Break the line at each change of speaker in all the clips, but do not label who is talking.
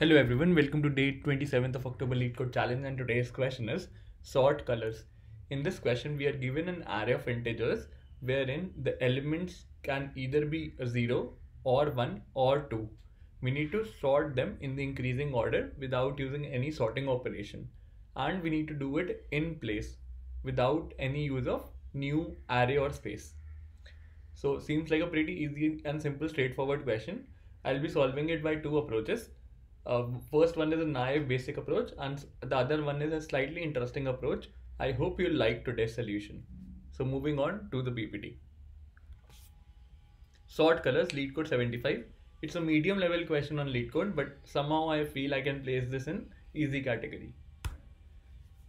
Hello everyone, welcome to day 27th of October Lead Code Challenge and today's question is sort colors. In this question, we are given an array of integers wherein the elements can either be 0 or 1 or 2. We need to sort them in the increasing order without using any sorting operation and we need to do it in place without any use of new array or space. So seems like a pretty easy and simple straightforward question. I'll be solving it by two approaches. Uh, first one is a naive basic approach, and the other one is a slightly interesting approach. I hope you like today's solution. So moving on to the PPT. Sort colors, lead code 75. It's a medium level question on lead code, but somehow I feel I can place this in easy category.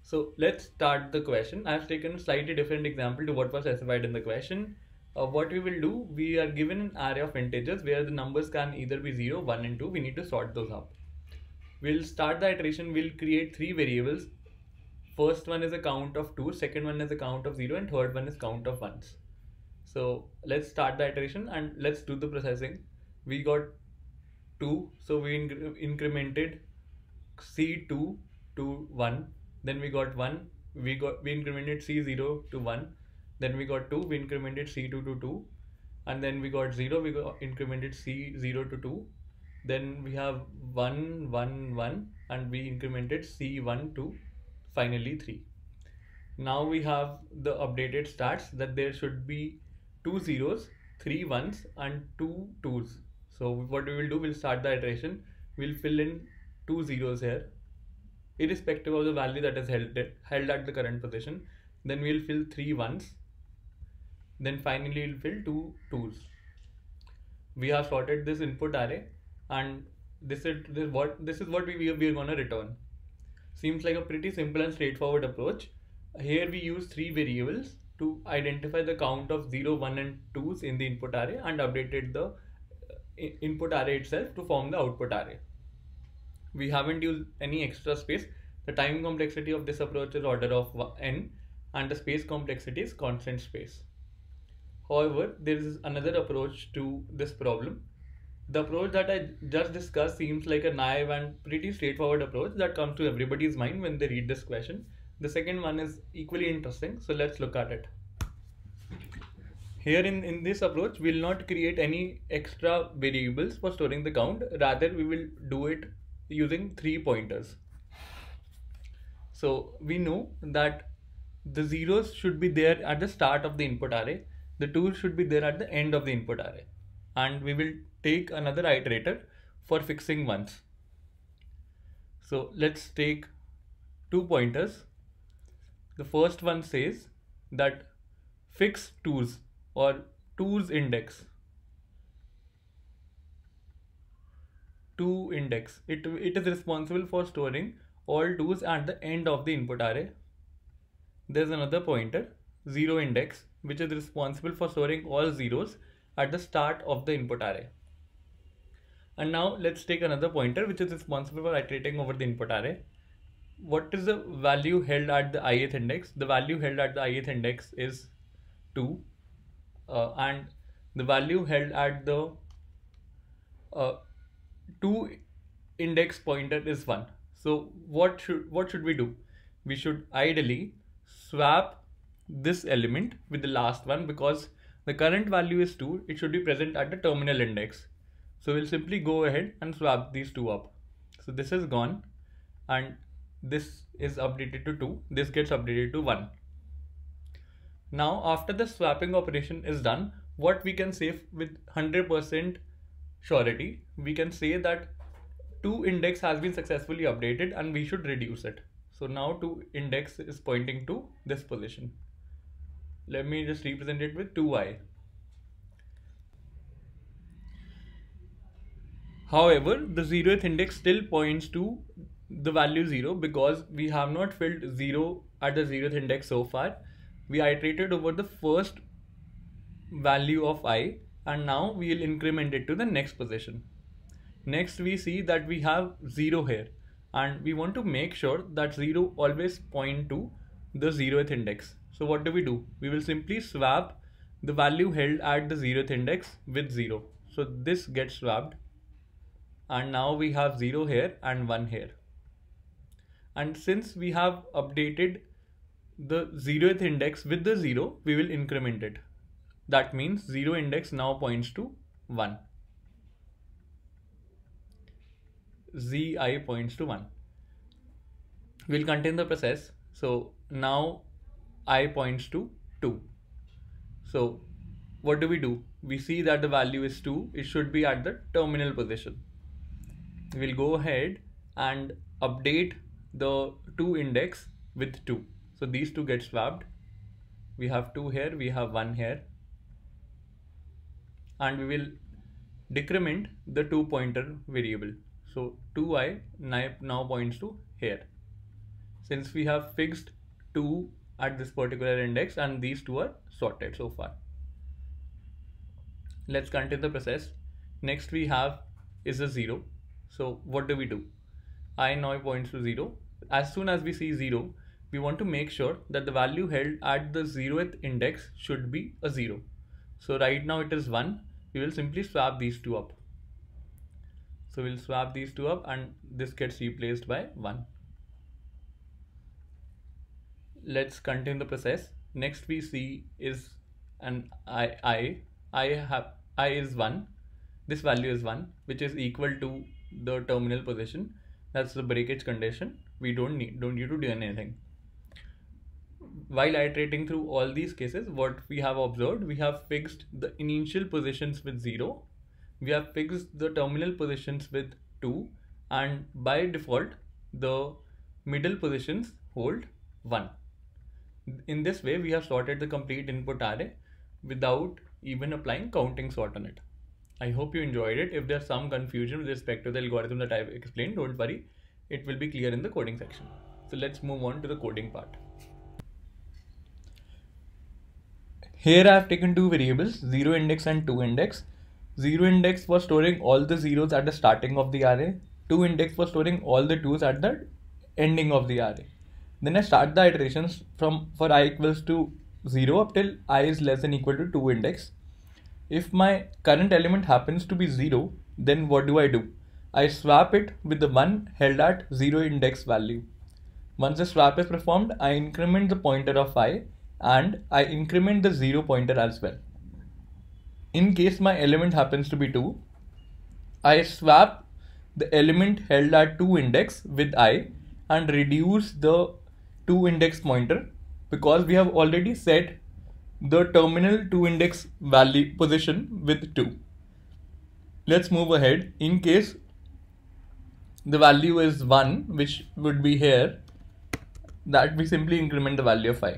So let's start the question. I've taken a slightly different example to what was specified in the question. Uh, what we will do, we are given an array of integers where the numbers can either be 0, 1 and 2. We need to sort those up we'll start the iteration we'll create three variables first one is a count of 2 second one is a count of 0 and third one is count of ones so let's start the iteration and let's do the processing we got 2 so we incremented c2 to 1 then we got 1 we got we incremented c0 to 1 then we got 2 we incremented c2 to 2 and then we got 0 we got incremented c0 to 2 then we have 1, 1, 1 and we incremented C1 to finally 3. Now we have the updated stats that there should be two zeros, three ones and two twos. So what we will do, we'll start the iteration. We'll fill in two zeros here, irrespective of the value that is held, held at the current position. Then we'll fill three ones. Then finally we'll fill two twos. We have sorted this input array and this is this what this is what we we, we are going to return seems like a pretty simple and straightforward approach here we use three variables to identify the count of 0 1 and 2s in the input array and updated the uh, input array itself to form the output array we haven't used any extra space the time complexity of this approach is order of n and the space complexity is constant space however there is another approach to this problem the approach that I just discussed seems like a naive and pretty straightforward approach that comes to everybody's mind when they read this question. The second one is equally interesting, so let's look at it. Here in, in this approach, we'll not create any extra variables for storing the count. Rather, we will do it using three pointers. So we know that the zeros should be there at the start of the input array. The two should be there at the end of the input array and we will take another iterator for fixing once. So let's take two pointers. The first one says that fix twos or tools index. To index. It, it is responsible for storing all twos at the end of the input array. There's another pointer, zero index, which is responsible for storing all zeros at the start of the input array. And now let's take another pointer which is responsible for iterating over the input array. What is the value held at the ith index? The value held at the ith index is 2 uh, and the value held at the uh, 2 index pointer is 1. So what should what should we do? We should ideally swap this element with the last one because the current value is 2, it should be present at the terminal index. So we'll simply go ahead and swap these two up. So this is gone and this is updated to 2, this gets updated to 1. Now after the swapping operation is done, what we can say with 100% surety, we can say that 2 index has been successfully updated and we should reduce it. So now 2 index is pointing to this position let me just represent it with 2y. However, the zeroth index still points to the value 0 because we have not filled 0 at the zeroth index so far. We iterated over the first value of i and now we will increment it to the next position. Next we see that we have 0 here and we want to make sure that 0 always point to the zeroth index so what do we do? We will simply swap the value held at the zeroth index with zero. So this gets swapped and now we have zero here and one here. And since we have updated the zeroth index with the zero, we will increment it. That means zero index now points to one. Zi points to one. We'll continue the process. So now i points to 2. So what do we do? We see that the value is 2. It should be at the terminal position. We'll go ahead and update the 2 index with 2. So these two get swapped. We have 2 here, we have 1 here. And we will decrement the 2 pointer variable. So 2i now points to here. Since we have fixed 2 at this particular index and these two are sorted so far. Let's continue the process. Next we have is a zero. So what do we do? I now points to zero. As soon as we see zero, we want to make sure that the value held at the zeroth index should be a zero. So right now it is one. We will simply swap these two up. So we'll swap these two up and this gets replaced by one let's continue the process next we see is an i i i have i is 1 this value is 1 which is equal to the terminal position that's the breakage condition we don't need don't need to do anything while iterating through all these cases what we have observed we have fixed the initial positions with 0 we have fixed the terminal positions with 2 and by default the middle positions hold 1 in this way, we have sorted the complete input array without even applying counting sort on it. I hope you enjoyed it. If there's some confusion with respect to the algorithm that I've explained, don't worry. It will be clear in the coding section. So let's move on to the coding part. Here I have taken two variables, 0 index and 2 index. 0 index for storing all the zeros at the starting of the array. 2 index for storing all the twos at the ending of the array then I start the iterations from for i equals to 0 up till i is less than equal to 2 index. If my current element happens to be 0, then what do I do? I swap it with the one held at 0 index value. Once the swap is performed, I increment the pointer of i and I increment the 0 pointer as well. In case my element happens to be 2, I swap the element held at 2 index with i and reduce the to index pointer because we have already set the terminal to index value position with 2. Let's move ahead. In case the value is 1 which would be here that we simply increment the value of 5.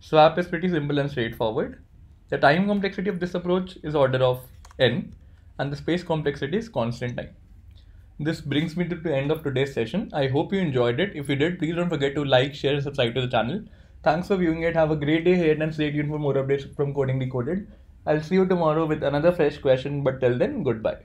Swap is pretty simple and straightforward. The time complexity of this approach is order of n and the space complexity is constant time this brings me to the end of today's session. I hope you enjoyed it. If you did, please don't forget to like, share, and subscribe to the channel. Thanks for viewing it. Have a great day ahead and stay tuned for more updates from Coding Decoded. I'll see you tomorrow with another fresh question, but till then, goodbye.